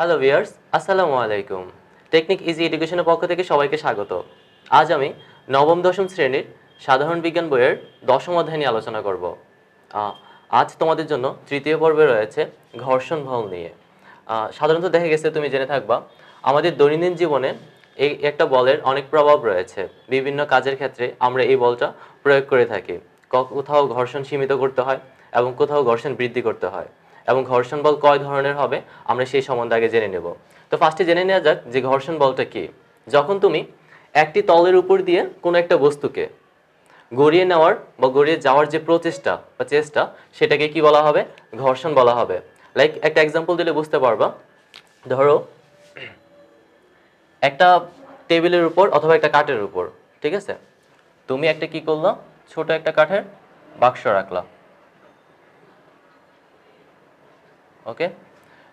hello viewers আসসালামু আলাইকুম technique easy এডুকেশনের পক্ষ থেকে সবাইকে স্বাগত আজ আমি নবম দশম শ্রেণীর সাধারণ বিজ্ঞান বইয়ের দশম অধ্যায় নিয়ে আলোচনা করব আজ তোমাদের জন্য তৃতীয় পর্বে রয়েছে ঘর্ষণ ভল নিয়ে সাধারণত দেখা গেছে তুমি জেনে থাকবা আমাদের দৈনন্দিন জীবনে এই একটা বলের অনেক প্রভাব রয়েছে বিভিন্ন কাজের ক্ষেত্রে আমরা এই বলটা প্রয়োগ করে থাকি কোথাও ঘর্ষণ সীমিত করতে হয় এবং কোথাও ঘর্ষণ বৃদ্ধি করতে হয় এবং ঘর্ষণ বল কয় ধরনের হবে আমরা সেই সম্বন্ধে আগে জেনে নেব তো ফার্স্টে জেনে নেওয়া যাক যে ঘর্ষণ বলটা কি যখন তুমি একটি তলের উপর দিয়ে কোনো একটা বস্তুকে গড়িয়ে নেওয়ার বা গড়িয়ে যাওয়ার যে প্রচেষ্টা বা চেষ্টা সেটাকে কি বলা হবে ঘর্ষণ বলা হবে লাইক একটা এক্সাম্পল দিলে বুঝতে পারবা ধরো একটা টেবিলের উপর অথবা একটা কাঠের উপর ঠিক আছে তুমি একটা কি করলা ছোট একটা কাঠের বাক্স রাখলা ওকে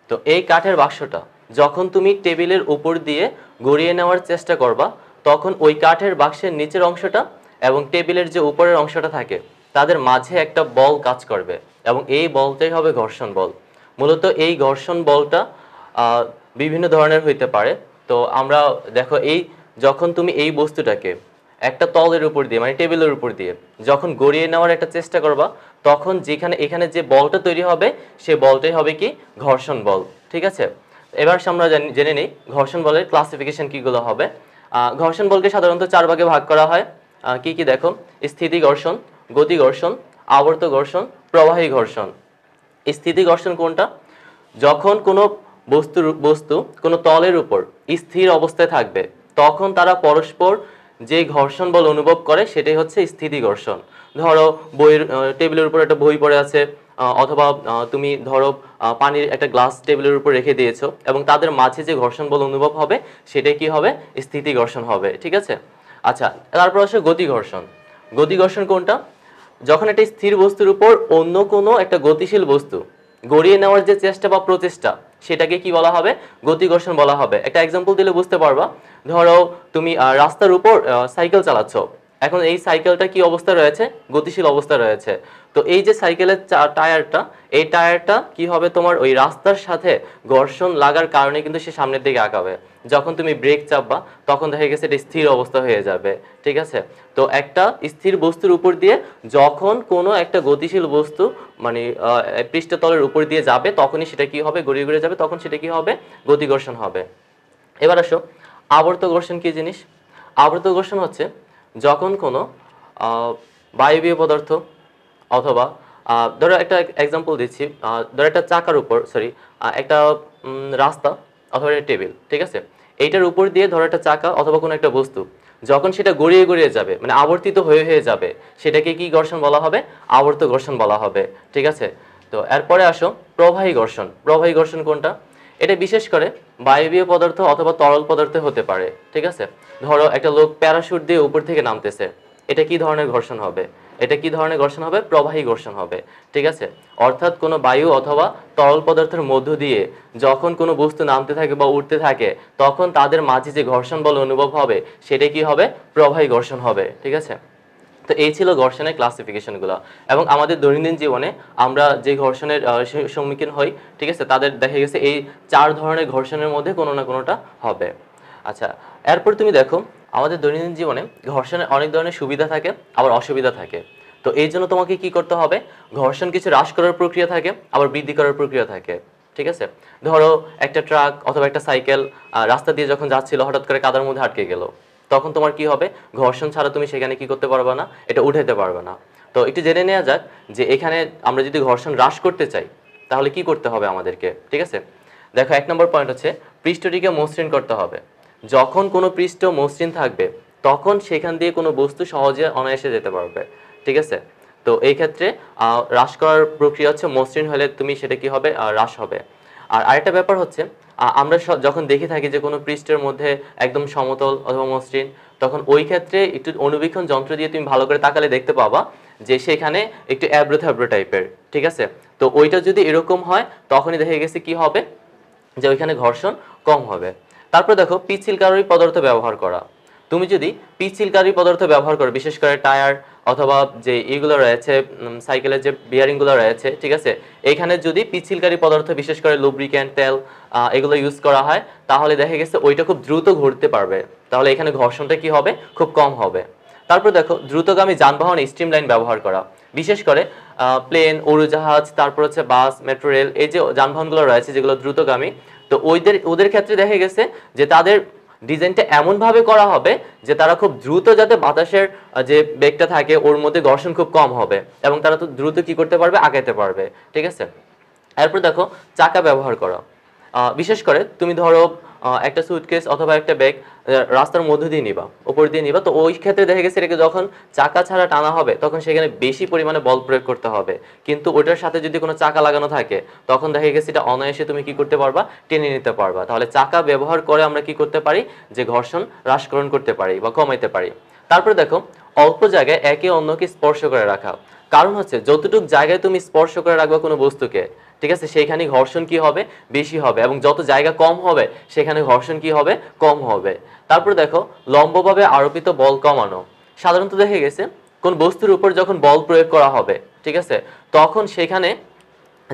তো এই কাঠের বাক্সটা যখন তুমি টেবিলের উপর দিয়ে গড়িয়ে নেওয়ার চেষ্টা করবা তখন ওই কাঠের বাক্সের নিচের অংশটা এবং টেবিলের যে উপরের অংশটা থাকে তাদের মাঝে একটা বল কাজ করবে এবং এই বলটাই হবে ঘর্ষণ বল মূলত এই ঘর্ষণ বলটা বিভিন্ন ধরনের হইতে পারে তো আমরা দেখো এই যখন তুমি এই বস্তুটাকে একটা তলের উপর দিয়ে মানে টেবিলের উপর দিয়ে যখন গড়িয়ে নেওয়ার একটা চেষ্টা করবা তখন যেখানে এখানে যে বলটা তৈরি হবে সে বলটাই হবে কি ঘর্ষণ বল ঠিক আছে এবার আমরা জেনে নিই ঘর্ষণ বলের ক্লাসিফিকেশন কীগুলো হবে ঘর্ষণ বলকে সাধারণত চার ভাগে ভাগ করা হয় কি কি দেখো স্থিতি ঘর্ষণ গতি ঘর্ষণ আবর্ত ঘর্ষণ প্রবাহী ঘর্ষণ স্থিতি ঘর্ষণ কোনটা যখন কোনো বস্তুর বস্তু কোনো তলের উপর স্থির অবস্থায় থাকবে তখন তারা পরস্পর যে ঘর্ষণ বল অনুভব করে সেটাই হচ্ছে স্থিতি ঘর্ষণ ধরো বইয়ের টেবিলের উপর একটা বই পড়ে আছে অথবা তুমি ধরো পানির একটা গ্লাস টেবিলের উপর রেখে দিয়েছো এবং তাদের মাঝে যে ঘর্ষণ বল অনুভব হবে সেটাই কি হবে স্থিতি ঘর্ষণ হবে ঠিক আছে আচ্ছা তারপর আসে গতি ঘর্ষণ গতি ঘর্ষণ কোনটা যখন একটা স্থির বস্তুর উপর অন্য কোনো একটা গতিশীল বস্তু গড়িয়ে নেওয়ার যে চেষ্টা বা প্রচেষ্টা সেটাকে কি বলা হবে গতি ঘর্ষণ বলা হবে একটা এক্সাম্পল দিলে বুঝতে পারবা ধরো তুমি রাস্তার উপর সাইকেল চালাচ্ছ এখন এই সাইকেলটা কি অবস্থা রয়েছে গতিশীল অবস্থা রয়েছে তো এই যে সাইকেলের টায়ারটা এই টায়ারটা কি হবে তোমার ওই রাস্তার সাথে ঘর্ষণ লাগার কারণে কিন্তু সে সামনের দিকে আঁকাবে যখন তুমি ব্রেক চাপবা তখন দেখা গেছে এটা স্থির অবস্থা হয়ে যাবে ঠিক আছে তো একটা স্থির বস্তুর উপর দিয়ে যখন কোনো একটা গতিশীল বস্তু মানে পৃষ্ঠতলের উপর দিয়ে যাবে তখনই সেটা কি হবে গড়িয়ে গড়িয়ে যাবে তখন সেটা কি হবে গতিঘর্ষণ হবে এবার আসো আবর্ত ঘর্ষণ কী জিনিস আবর্ত ঘর্ষণ হচ্ছে যখন কোনো বায়বীয় পদার্থ অথবা ধরো একটা এক্সাম্পল দিচ্ছি ধরো একটা চাকার উপর সরি একটা রাস্তা অথবা একটা টেবিল ঠিক আছে এইটার উপর দিয়ে ধরো একটা চাকা অথবা কোনো একটা বস্তু যখন সেটা গড়িয়ে গড়িয়ে যাবে মানে আবর্তিত হয়ে হয়ে যাবে সেটাকে কি ঘর্ষণ বলা হবে আবর্ত ঘর্ষণ বলা হবে ঠিক আছে তো এরপরে আসো প্রবাহী ঘর্ষণ প্রবাহী ঘর্ষণ কোনটা এটা বিশেষ করে বায়বীয় পদার্থ অথবা তরল পদার্থ হতে পারে ঠিক আছে ধরো একটা লোক প্যারাশুট দিয়ে উপর থেকে নামতেছে এটা কি ধরনের ঘর্ষণ হবে এটা কি ধরনের ঘর্ষণ হবে প্রবাহী ঘর্ষণ হবে ঠিক আছে অর্থাৎ কোনো বায়ু অথবা তরল পদার্থের মধ্য দিয়ে যখন কোনো বস্তু নামতে থাকে বা উঠতে থাকে তখন তাদের মাঝে যে ঘর্ষণ বল অনুভব হবে সেটা কি হবে প্রবাহী ঘর্ষণ হবে ঠিক আছে তো এই ছিল ঘর্ষণের ক্লাসিফিকেশনগুলো এবং আমাদের দৈনন্দিন জীবনে আমরা যে ঘর্ষণের সম্মুখীন হই ঠিক আছে তাদের দেখা গেছে এই চার ধরনের ঘর্ষণের মধ্যে কোনো না কোনোটা হবে আচ্ছা এরপর তুমি দেখো আমাদের দৈনন্দিন জীবনে ঘর্ষণের অনেক ধরনের সুবিধা থাকে আবার অসুবিধা থাকে তো এই জন্য তোমাকে কি করতে হবে ঘর্ষণ কিছু হ্রাস করার প্রক্রিয়া থাকে আবার বৃদ্ধি করার প্রক্রিয়া থাকে ঠিক আছে ধরো একটা ট্রাক অথবা একটা সাইকেল রাস্তা দিয়ে যখন যাচ্ছিল হঠাৎ করে কাদার মধ্যে আটকে গেল তখন তোমার কি হবে ঘর্ষণ ছাড়া তুমি সেখানে কি করতে পারবে না এটা উঠাইতে পারবে না তো একটু জেনে নেওয়া যাক যে এখানে আমরা যদি ঘর্ষণ হ্রাস করতে চাই তাহলে কি করতে হবে আমাদেরকে ঠিক আছে দেখো এক নম্বর পয়েন্ট হচ্ছে পৃষ্ঠটিকে মসৃণ করতে হবে যখন কোনো পৃষ্ঠ মসৃণ থাকবে তখন সেখান দিয়ে কোনো বস্তু সহজে অনায়াসে যেতে পারবে ঠিক আছে তো এই ক্ষেত্রে হ্রাস করার প্রক্রিয়া হচ্ছে মসৃণ হলে তুমি সেটা কি হবে হ্রাস হবে আর আরেকটা ব্যাপার হচ্ছে আমরা যখন দেখে থাকি যে কোনো পৃষ্ঠের মধ্যে একদম সমতল অথবা মসৃণ তখন ওই ক্ষেত্রে একটু অনুবীক্ষণ যন্ত্র দিয়ে তুমি ভালো করে তাকালে দেখতে পাবা যে সেখানে একটু অ্যাব্রো থ্যাব্রো টাইপের ঠিক আছে তো ওইটা যদি এরকম হয় তখনই দেখে গেছে কি হবে যে ওইখানে ঘর্ষণ কম হবে তারপর দেখো পিছিলকারী পদার্থ ব্যবহার করা তুমি যদি পিছিলকারী পদার্থ ব্যবহার করো বিশেষ করে টায়ার অথবা যে ইগুলো রয়েছে সাইকেলের যে বিয়ারিংগুলো রয়েছে ঠিক আছে এখানে যদি পিছিলকারী পদার্থ বিশেষ করে লুব্রিক্যান্ট তেল এগুলো ইউজ করা হয় তাহলে দেখা গেছে ওইটা খুব দ্রুত ঘুরতে পারবে তাহলে এখানে ঘর্ষণটা কি হবে খুব কম হবে তারপর দেখো দ্রুতগামী যানবাহন স্ট্রিম লাইন ব্যবহার করা বিশেষ করে প্লেন উড়োজাহাজ তারপর হচ্ছে বাস মেট্রো রেল এই যে যানবাহনগুলো রয়েছে যেগুলো দ্রুতগামী তো ওইদের ওদের ক্ষেত্রে দেখা গেছে যে তাদের ডিজাইনটা এমনভাবে করা হবে যে তারা খুব দ্রুত যাতে বাতাসের যে বেগটা থাকে ওর মধ্যে ঘর্ষণ খুব কম হবে এবং তারা তো দ্রুত কি করতে পারবে আগাইতে পারবে ঠিক আছে এরপর দেখো চাকা ব্যবহার করো বিশেষ করে তুমি ধরো একটা সুইটকেস অথবা একটা ব্যাগ রাস্তার মধ্য দিয়ে নিবা ওপর দিয়ে নিবা তো ওই ক্ষেত্রে দেখা গেছে এটাকে যখন চাকা ছাড়া টানা হবে তখন সেখানে বেশি পরিমাণে বল প্রয়োগ করতে হবে কিন্তু ওটার সাথে যদি কোনো চাকা লাগানো থাকে তখন দেখা গেছে এটা অনায়াসে তুমি কি করতে পারবা টেনে নিতে পারবা তাহলে চাকা ব্যবহার করে আমরা কি করতে পারি যে ঘর্ষণ হ্রাসকরণ করতে পারি বা কমাইতে পারি তারপরে দেখো অল্প জায়গায় একে অন্যকে স্পর্শ করে রাখা কারণ হচ্ছে যতটুক জায়গায় তুমি স্পর্শ করে রাখবা কোনো বস্তুকে ঠিক আছে সেইখানে ঘর্ষণ কি হবে বেশি হবে এবং যত জায়গা কম হবে সেখানে ঘর্ষণ কি হবে কম হবে তারপর দেখো লম্বভাবে আরোপিত বল কমানো সাধারণত দেখে গেছে কোন বস্তুর উপর যখন বল প্রয়োগ করা হবে ঠিক আছে তখন সেখানে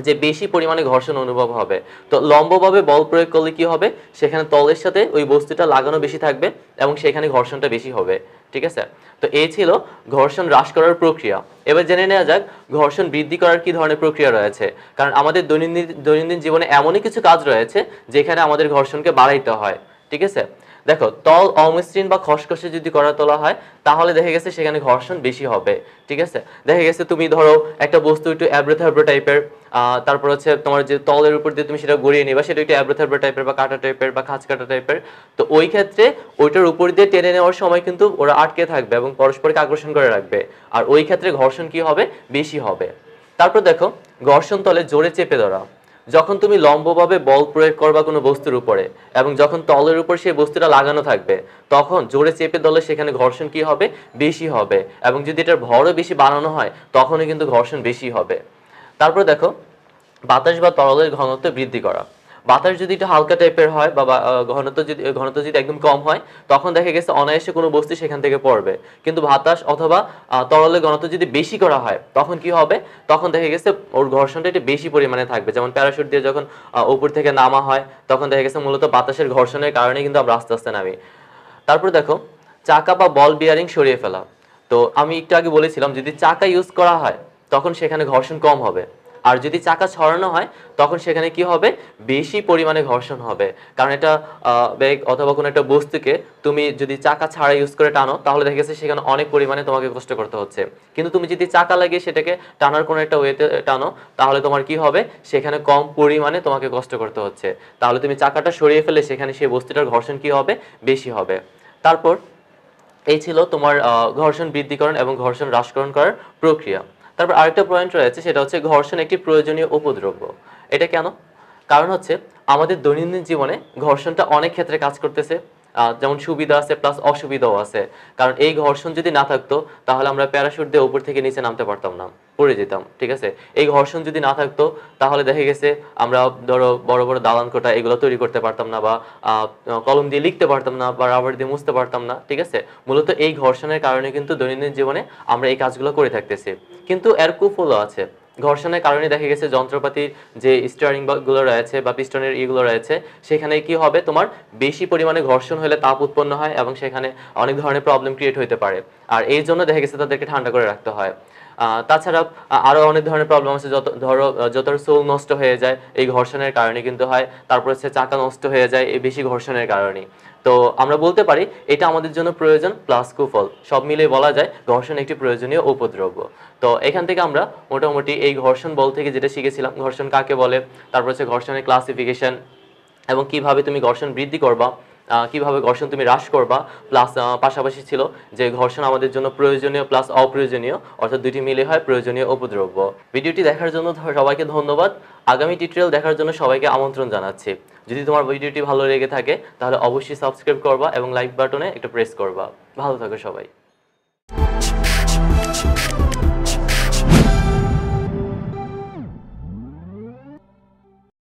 যে বেশি পরিমাণে ঘর্ষণ অনুভব হবে তো লম্বভাবে বল প্রয়োগ করলে কি হবে সেখানে তলের সাথে ওই বস্তুটা লাগানো বেশি থাকবে এবং সেখানে ঘর্ষণটা বেশি হবে ঠিক আছে তো এই ছিল ঘর্ষণ হ্রাস করার প্রক্রিয়া এবার জেনে নেওয়া যাক ঘর্ষণ বৃদ্ধি করার কি ধরনের প্রক্রিয়া রয়েছে কারণ আমাদের দৈনন্দিন দৈনন্দিন জীবনে এমনই কিছু কাজ রয়েছে যেখানে আমাদের ঘর্ষণকে বাড়াইতে হয় ঠিক আছে দেখো তল অমসৃণ বা খসখসে যদি করা তোলা হয় তাহলে দেখা গেছে সেখানে ঘর্ষণ বেশি হবে ঠিক আছে দেখা গেছে তুমি ধরো একটা বস্তু একটু অ্যাব্রো টাইপের তারপর হচ্ছে তোমার যে তলের উপর দিয়ে তুমি সেটা গড়িয়ে নিবা সেটা একটু অ্যাব্রো টাইপের বা কাটা টাইপের বা খাঁচ কাটা টাইপের তো ওই ক্ষেত্রে ওইটার উপর দিয়ে টেনে নেওয়ার সময় কিন্তু ওরা আটকে থাকবে এবং পরস্পরকে আকর্ষণ করে রাখবে আর ওই ক্ষেত্রে ঘর্ষণ কি হবে বেশি হবে তারপর দেখো ঘর্ষণ তলে জোরে চেপে ধরা যখন তুমি লম্বভাবে বল প্রয়োগ করবা কোনো বস্তুর উপরে এবং যখন তলের উপর সেই বস্তুটা লাগানো থাকবে তখন জোরে চেপে দলে সেখানে ঘর্ষণ কি হবে বেশি হবে এবং যদি এটার ভরও বেশি বাড়ানো হয় তখনও কিন্তু ঘর্ষণ বেশি হবে তারপর দেখো বাতাস বা তরলের ঘনত্ব বৃদ্ধি করা বাতাস যদি একটু হালকা টাইপের হয় বা ঘনত্ব যদি ঘনত্ব যদি একদম কম হয় তখন দেখা গেছে অনায়াসে কোনো বস্তু সেখান থেকে পড়বে কিন্তু বাতাস অথবা তরলের ঘনত্ব যদি বেশি করা হয় তখন কি হবে তখন দেখা গেছে ওর ঘর্ষণটা একটু বেশি পরিমাণে থাকবে যেমন প্যারাশুট দিয়ে যখন উপর থেকে নামা হয় তখন দেখা গেছে মূলত বাতাসের ঘর্ষণের কারণে কিন্তু আমরা আস্তে আস্তে নামি তারপর দেখো চাকা বা বল বিয়ারিং সরিয়ে ফেলা তো আমি একটু আগে বলেছিলাম যদি চাকা ইউজ করা হয় তখন সেখানে ঘর্ষণ কম হবে আর যদি চাকা ছড়ানো হয় তখন সেখানে কি হবে বেশি পরিমাণে ঘর্ষণ হবে কারণ এটা ব্যাগ অথবা কোনো একটা বস্তুকে তুমি যদি চাকা ছাড়া ইউজ করে টানো তাহলে দেখা গেছে সেখানে অনেক পরিমাণে তোমাকে কষ্ট করতে হচ্ছে কিন্তু তুমি যদি চাকা লাগিয়ে সেটাকে টানার কোনো একটা ওয়েতে টানো তাহলে তোমার কি হবে সেখানে কম পরিমাণে তোমাকে কষ্ট করতে হচ্ছে তাহলে তুমি চাকাটা সরিয়ে ফেলে সেখানে সেই বস্তুটার ঘর্ষণ কি হবে বেশি হবে তারপর এই ছিল তোমার ঘর্ষণ বৃদ্ধিকরণ এবং ঘর্ষণ হ্রাসকরণ করার প্রক্রিয়া তারপর আরেকটা পয়েন্ট রয়েছে সেটা হচ্ছে ঘর্ষণ একটি প্রয়োজনীয় উপদ্রব্য এটা কেন কারণ হচ্ছে আমাদের দৈনন্দিন জীবনে ঘর্ষণটা অনেক ক্ষেত্রে কাজ করতেছে যেমন সুবিধা আছে প্লাস অসুবিধাও আছে কারণ এই ঘর্ষণ যদি না থাকতো তাহলে আমরা প্যারাশুট দিয়ে উপর থেকে নিচে নামতে পারতাম না পড়ে যেতাম ঠিক আছে এই ঘর্ষণ যদি না থাকতো তাহলে দেখা গেছে আমরা ধরো বড় বড় দালান কোটা এগুলো তৈরি করতে পারতাম না বা কলম দিয়ে লিখতে পারতাম না বা রাবার দিয়ে মুছতে পারতাম না ঠিক আছে মূলত এই ঘর্ষণের কারণে কিন্তু দৈনন্দিন জীবনে আমরা এই কাজগুলো করে থাকতেছি কিন্তু এর কুফলও আছে ঘর্ষণের কারণে দেখা গেছে যন্ত্রপাতির যে স্টিয়ারিং গুলো রয়েছে বা পিস্টনের ইগুলো রয়েছে সেখানে কি হবে তোমার বেশি পরিমাণে ঘর্ষণ হলে তাপ উৎপন্ন হয় এবং সেখানে অনেক ধরনের প্রবলেম ক্রিয়েট হতে পারে আর এই জন্য দেখা গেছে তাদেরকে ঠান্ডা করে রাখতে হয় তাছাড়া আরও অনেক ধরনের প্রবলেম আছে যত ধরো যত সোল নষ্ট হয়ে যায় এই ঘর্ষণের কারণে কিন্তু হয় তারপর হচ্ছে চাকা নষ্ট হয়ে যায় এই বেশি ঘর্ষণের কারণে তো আমরা বলতে পারি এটা আমাদের জন্য প্রয়োজন প্লাস কুফল সব মিলে বলা যায় ঘর্ষণ একটি প্রয়োজনীয় উপদ্রব্য তো এখান থেকে আমরা মোটামুটি এই ঘর্ষণ বল থেকে যেটা শিখেছিলাম ঘর্ষণ কাকে বলে তারপর হচ্ছে ঘর্ষণের ক্লাসিফিকেশন এবং কিভাবে তুমি ঘর্ষণ বৃদ্ধি করবা কিভাবে ঘর্ষণ তুমি হ্রাস করবা প্লাস পাশাপাশি ছিল যে ঘর্ষণ আমাদের জন্য প্রয়োজনীয় প্লাস অপ্রয়োজনীয় অর্থাৎ দুটি মিলে হয় প্রয়োজনীয় উপদ্রব্য ভিডিওটি দেখার জন্য সবাইকে ধন্যবাদ আগামী টিউটোরিয়াল দেখার জন্য সবাইকে আমন্ত্রণ জানাচ্ছি যদি তোমার ভিডিওটি ভালো লেগে থাকে তাহলে অবশ্যই সাবস্ক্রাইব করবা এবং লাইক বাটনে একটা প্রেস করবা ভালো থাকো সবাই